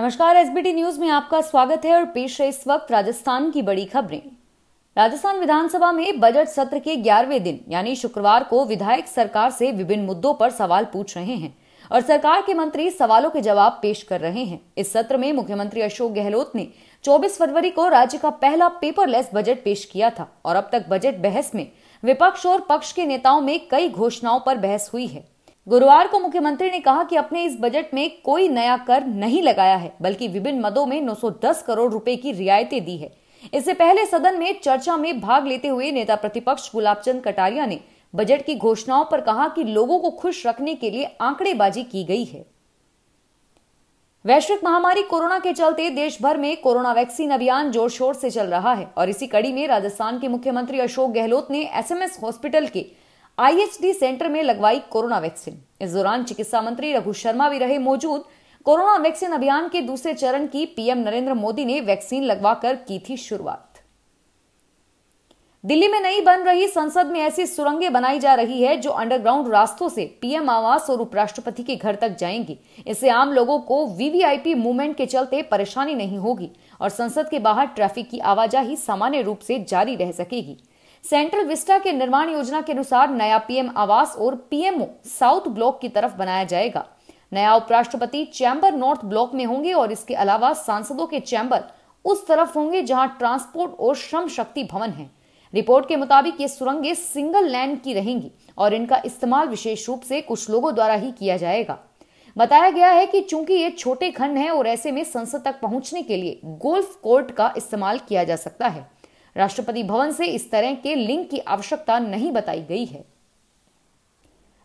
नमस्कार SBT news में आपका स्वागत है और पेश है इस वक्त राजस्थान की बड़ी खबरें राजस्थान विधानसभा में बजट सत्र के ग्यारहवें दिन यानी शुक्रवार को विधायक सरकार से विभिन्न मुद्दों पर सवाल पूछ रहे हैं और सरकार के मंत्री सवालों के जवाब पेश कर रहे हैं इस सत्र में मुख्यमंत्री अशोक गहलोत ने 24 फरवरी को राज्य का पहला पेपरलेस बजट पेश किया था और अब तक बजट बहस में विपक्ष और पक्ष के नेताओं में कई घोषणाओं पर बहस हुई है गुरुवार को मुख्यमंत्री ने कहा कि अपने इस बजट में कोई नया कर नहीं लगाया है बल्कि विभिन्न मदों में 910 करोड़ रुपए की रियायतें दी है इससे पहले सदन में चर्चा में भाग लेते हुए नेता प्रतिपक्ष गुलाब चंद कटारिया ने बजट की घोषणाओं पर कहा कि लोगों को खुश रखने के लिए आंकड़ेबाजी की गई है वैश्विक महामारी कोरोना के चलते देश भर में कोरोना वैक्सीन अभियान जोर शोर से चल रहा है और इसी कड़ी में राजस्थान के मुख्यमंत्री अशोक गहलोत ने एसएमएस हॉस्पिटल के आईएचडी सेंटर में लगवाई कोरोना वैक्सीन इस दौरान चिकित्सा मंत्री रघु शर्मा भी रहे मौजूद कोरोना वैक्सीन अभियान के दूसरे चरण की पीएम नरेंद्र मोदी ने वैक्सीन लगवाकर की थी शुरुआत दिल्ली में नई बन रही संसद में ऐसी सुरंगें बनाई जा रही है जो अंडरग्राउंड रास्तों से पीएम आवास और उपराष्ट्रपति के घर तक जाएंगी इससे आम लोगों को वीवीआईपी मूवमेंट के चलते परेशानी नहीं होगी और संसद के बाहर ट्रैफिक की आवाजाही सामान्य रूप से जारी रह सकेगी सेंट्रल विस्टा के निर्माण योजना के अनुसार नया पीएम आवास और पीएमओ साउथ ब्लॉक की तरफ बनाया जाएगा नया उपराष्ट्रपति चैम्बर नॉर्थ ब्लॉक में होंगे और इसके अलावा सांसदों के चैम्बर उस तरफ होंगे जहां ट्रांसपोर्ट और श्रम शक्ति भवन है रिपोर्ट के मुताबिक ये सुरंगें सिंगल लैंड की रहेंगी और इनका इस्तेमाल विशेष रूप से कुछ लोगों द्वारा ही किया जाएगा बताया गया है कि चूंकि ये छोटे खंड हैं और ऐसे में संसद तक पहुंचने के लिए गोल्फ कोर्ट का इस्तेमाल किया जा सकता है राष्ट्रपति भवन से इस तरह के लिंक की आवश्यकता नहीं बताई गई है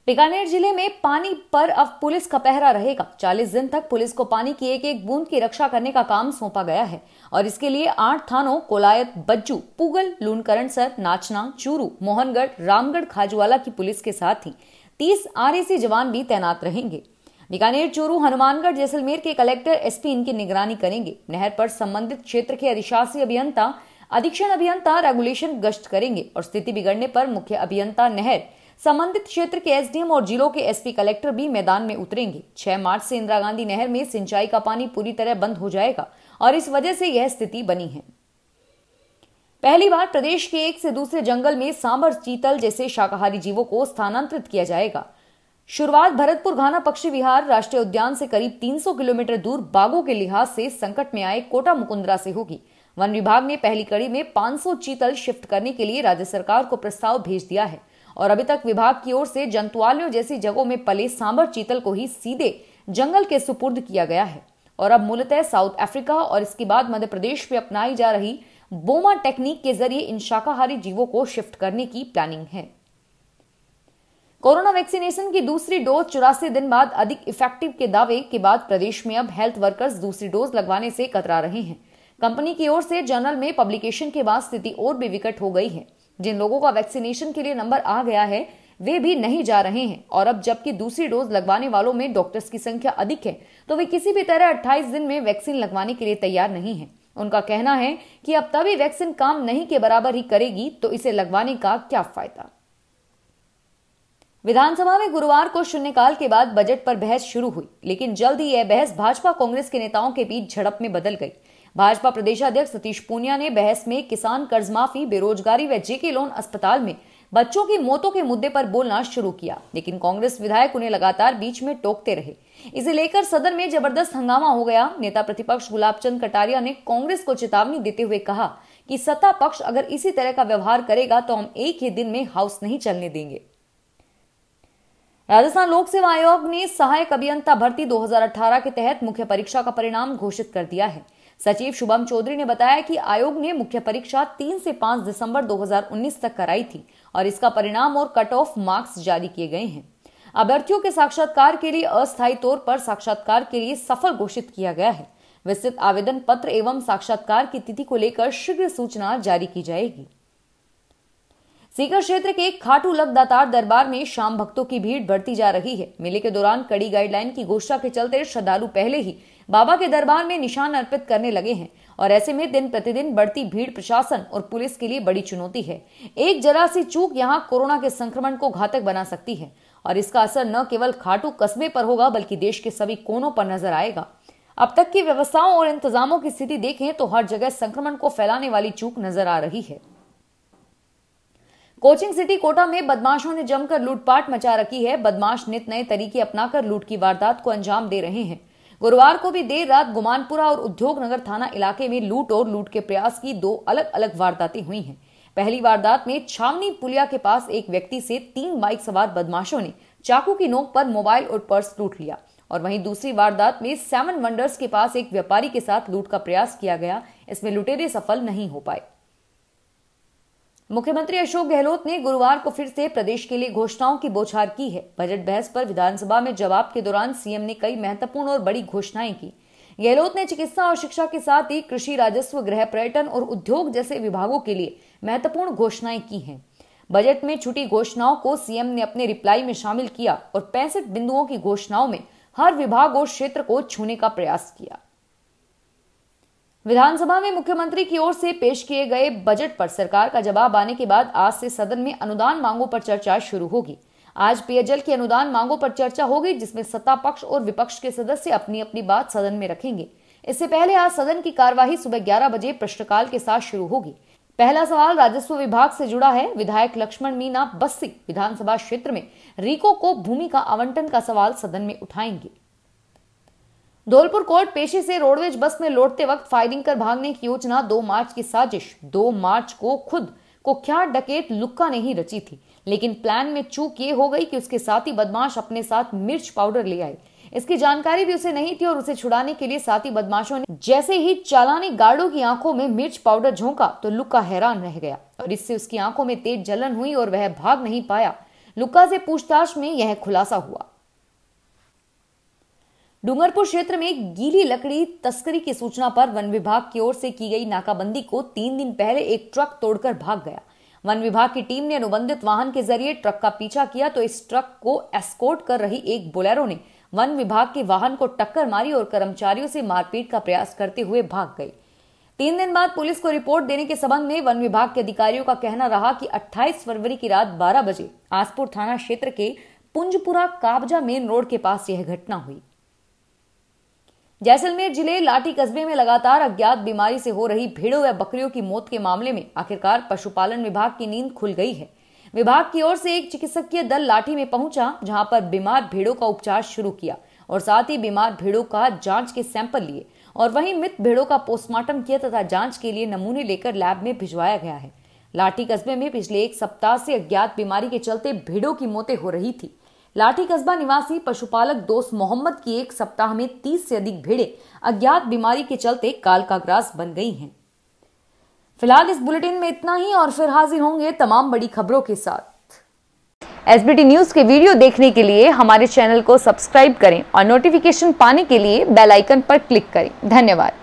बीकानेर जिले में पानी पर अब पुलिस का पहरा रहेगा 40 दिन तक पुलिस को पानी की एक एक बूंद की रक्षा करने का काम सौंपा गया है और इसके लिए आठ थानों कोलायत बज्जू पुगल लूनकरणसर नाचना चूरू मोहनगढ़ रामगढ़ खाजवाला की पुलिस के साथ ही तीस आरएसी जवान भी तैनात रहेंगे बीकानेर चूरू हनुमानगढ़ जैसलमेर के कलेक्टर एसपी इनकी निगरानी करेंगे नहर पर संबंधित क्षेत्र के अधिशासी अभियंता अधीक्षण अभियंता रेगुलेशन गश्त करेंगे और स्थिति बिगड़ने पर मुख्य अभियंता नहर संबंधित क्षेत्र के एसडीएम और जिलों के एसपी कलेक्टर भी मैदान में उतरेंगे 6 मार्च से इंदिरा गांधी नहर में सिंचाई का पानी पूरी तरह बंद हो जाएगा और इस वजह से यह स्थिति बनी है पहली बार प्रदेश के एक से दूसरे जंगल में सांबर चीतल जैसे शाकाहारी जीवों को स्थानांतरित किया जाएगा शुरुआत भरतपुर घाना पक्षी विहार राष्ट्रीय उद्यान से करीब 300 किलोमीटर दूर बाघों के लिहाज से संकट में आए कोटा मुकुंदरा से होगी वन विभाग ने पहली कड़ी में 500 चीतल शिफ्ट करने के लिए राज्य सरकार को प्रस्ताव भेज दिया है और अभी तक विभाग की ओर से जंतुआलयों जैसी जगहों में पले सांबर चीतल को ही सीधे जंगल के सुपुर्द किया गया है और अब मूलतः साउथ अफ्रीका और इसके बाद मध्य प्रदेश में अपनाई जा रही बोमा टेक्निक के जरिए इन शाकाहारी जीवों को शिफ्ट करने की प्लानिंग है कोरोना वैक्सीनेशन की दूसरी डोज चौरासी दिन बाद अधिक इफेक्टिव के दावे के बाद प्रदेश में अब हेल्थ वर्कर्स दूसरी डोज लगवाने से कतरा रहे हैं कंपनी की ओर से जर्नल में पब्लिकेशन के बाद स्थिति और भी विकट हो गई है जिन लोगों का वैक्सीनेशन के लिए नंबर आ गया है वे भी नहीं जा रहे हैं और अब जबकि दूसरी डोज लगवाने वालों में डॉक्टर्स की संख्या अधिक है तो वे किसी भी तरह 28 दिन में वैक्सीन लगवाने के लिए तैयार नहीं है उनका कहना है कि अब तभी वैक्सीन काम नहीं के बराबर ही करेगी तो इसे लगवाने का क्या फायदा विधानसभा में गुरुवार को शून्यकाल के बाद बजट पर बहस शुरू हुई लेकिन जल्द ही यह बहस भाजपा कांग्रेस के नेताओं के बीच झड़प में बदल गई भाजपा प्रदेश अध्यक्ष सतीश पूनिया ने बहस में किसान कर्ज माफी बेरोजगारी व जेके लोन अस्पताल में बच्चों की मौतों के मुद्दे पर बोलना शुरू किया लेकिन कांग्रेस विधायक उन्हें लगातार बीच में टोकते रहे इसे लेकर सदन में जबरदस्त हंगामा हो गया नेता प्रतिपक्ष गुलाब चंद कटारिया ने कांग्रेस को चेतावनी देते हुए कहा कि सत्ता पक्ष अगर इसी तरह का व्यवहार करेगा तो हम एक ही दिन में हाउस नहीं चलने देंगे राजस्थान लोक सेवा आयोग ने सहायक अभियंता भर्ती 2018 के तहत मुख्य परीक्षा का परिणाम घोषित कर दिया है सचिव शुभम चौधरी ने बताया कि आयोग ने मुख्य परीक्षा 3 से 5 दिसंबर 2019 तक कराई थी और इसका परिणाम और कट ऑफ मार्क्स जारी किए गए हैं अभ्यर्थियों के साक्षात्कार के लिए अस्थायी तौर पर साक्षात्कार के लिए सफल घोषित किया गया है विस्तृत आवेदन पत्र एवं साक्षात्कार की तिथि को लेकर शीघ्र सूचना जारी की जाएगी सीकर क्षेत्र के खाटू लग दातार दरबार में शाम भक्तों की भीड़ बढ़ती जा रही है मेले के दौरान कड़ी गाइडलाइन की घोषणा के चलते श्रद्धालु पहले ही बाबा के दरबार में निशान अर्पित करने लगे हैं और ऐसे में दिन प्रतिदिन बढ़ती भीड़ प्रशासन और पुलिस के लिए बड़ी चुनौती है एक जरा सी चूक यहाँ कोरोना के संक्रमण को घातक बना सकती है और इसका असर न केवल खाटू कस्बे पर होगा बल्कि देश के सभी कोनों पर नजर आएगा अब तक की व्यवस्थाओं और इंतजामों की स्थिति देखें तो हर जगह संक्रमण को फैलाने वाली चूक नजर आ रही है कोचिंग सिटी कोटा में बदमाशों ने जमकर लूटपाट मचा रखी है बदमाश नित नए तरीके अपनाकर लूट की वारदात को अंजाम दे रहे हैं गुरुवार को भी देर रात गुमानपुरा और उद्योग नगर थाना इलाके में लूट और लूट के प्रयास की दो अलग अलग वारदातें हुई हैं पहली वारदात में छावनी पुलिया के पास एक व्यक्ति से तीन बाइक सवार बदमाशों ने चाकू की नोक पर मोबाइल और पर्स लूट लिया और वहीं दूसरी वारदात में सेवन वंडर्स के पास एक व्यापारी के साथ लूट का प्रयास किया गया इसमें लुटेरे सफल नहीं हो पाए मुख्यमंत्री अशोक गहलोत ने गुरुवार को फिर से प्रदेश के लिए घोषणाओं की बोछार की है बजट बहस पर विधानसभा में जवाब के दौरान सीएम ने कई महत्वपूर्ण और बड़ी घोषणाएं की गहलोत ने चिकित्सा और शिक्षा के साथ ही कृषि राजस्व गृह पर्यटन और उद्योग जैसे विभागों के लिए महत्वपूर्ण घोषणाएं की हैं बजट में छुटी घोषणाओं को सीएम ने अपने रिप्लाई में शामिल किया और पैंसठ बिंदुओं की घोषणाओं में हर विभाग और क्षेत्र को छूने का प्रयास किया विधानसभा में मुख्यमंत्री की ओर से पेश किए गए बजट पर सरकार का जवाब आने के बाद आज से सदन में अनुदान मांगों पर चर्चा शुरू होगी आज पेयजल की अनुदान मांगों पर चर्चा होगी जिसमें सत्ता पक्ष और विपक्ष के सदस्य अपनी अपनी बात सदन में रखेंगे इससे पहले आज सदन की कार्यवाही सुबह ग्यारह बजे प्रश्नकाल के साथ शुरू होगी पहला सवाल राजस्व विभाग से जुड़ा है विधायक लक्ष्मण मीना बस्सी विधानसभा क्षेत्र में रीको को भूमि का आवंटन का सवाल सदन में उठाएंगे धौलपुर कोर्ट पेशे से रोडवेज बस में लौटते वक्त फायरिंग कर भागने की योजना 2 मार्च की साजिश 2 मार्च को खुद कुख्यात डकैत लुक्का ने ही रची थी लेकिन प्लान में चूक ये हो गई कि उसके साथी बदमाश अपने साथ मिर्च पाउडर ले आए इसकी जानकारी भी उसे नहीं थी और उसे छुड़ाने के लिए साथी बदमाशों ने जैसे ही चालानी गार्डो की आंखों में मिर्च पाउडर झोंका तो लुक्का हैरान रह गया और इससे उसकी आंखों में तेज जलन हुई और वह भाग नहीं पाया लुक्का से पूछताछ में यह खुलासा हुआ डूंगरपुर क्षेत्र में गीली लकड़ी तस्करी की सूचना पर वन विभाग की ओर से की गई नाकाबंदी को तीन दिन पहले एक ट्रक तोड़कर भाग गया वन विभाग की टीम ने अनुबंधित वाहन के जरिए ट्रक का पीछा किया तो इस ट्रक को एस्कोर्ट कर रही एक बोलेरो ने वन विभाग के वाहन को टक्कर मारी और कर्मचारियों से मारपीट का प्रयास करते हुए भाग गई तीन दिन बाद पुलिस को रिपोर्ट देने के संबंध में वन विभाग के अधिकारियों का कहना रहा कि 28 फरवरी की रात 12 बजे आसपुर थाना क्षेत्र के पुंजपुरा काबजा मेन रोड के पास यह घटना हुई जैसलमेर जिले लाठी कस्बे में लगातार अज्ञात बीमारी से हो रही भेड़ों व बकरियों की मौत के मामले में आखिरकार पशुपालन विभाग की नींद खुल गई है विभाग की ओर से एक चिकित्सकीय दल लाठी में पहुंचा जहां पर बीमार भेड़ों का उपचार शुरू किया और साथ ही बीमार भेड़ों का जांच के सैंपल लिए और वहीं मृत भेड़ों का पोस्टमार्टम किया तथा जांच के लिए नमूने लेकर लैब में भिजवाया गया है लाठी कस्बे में पिछले एक सप्ताह से अज्ञात बीमारी के चलते भेड़ों की मौतें हो रही थी लाठी कस्बा निवासी पशुपालक दोस्त मोहम्मद की एक सप्ताह में तीस से अधिक भेड़े अज्ञात बीमारी के चलते काल का ग्रास बन गई हैं फिलहाल इस बुलेटिन में इतना ही और फिर हाजिर होंगे तमाम बड़ी खबरों के साथ एसबीटी न्यूज के वीडियो देखने के लिए हमारे चैनल को सब्सक्राइब करें और नोटिफिकेशन पाने के लिए बेलाइकन पर क्लिक करें धन्यवाद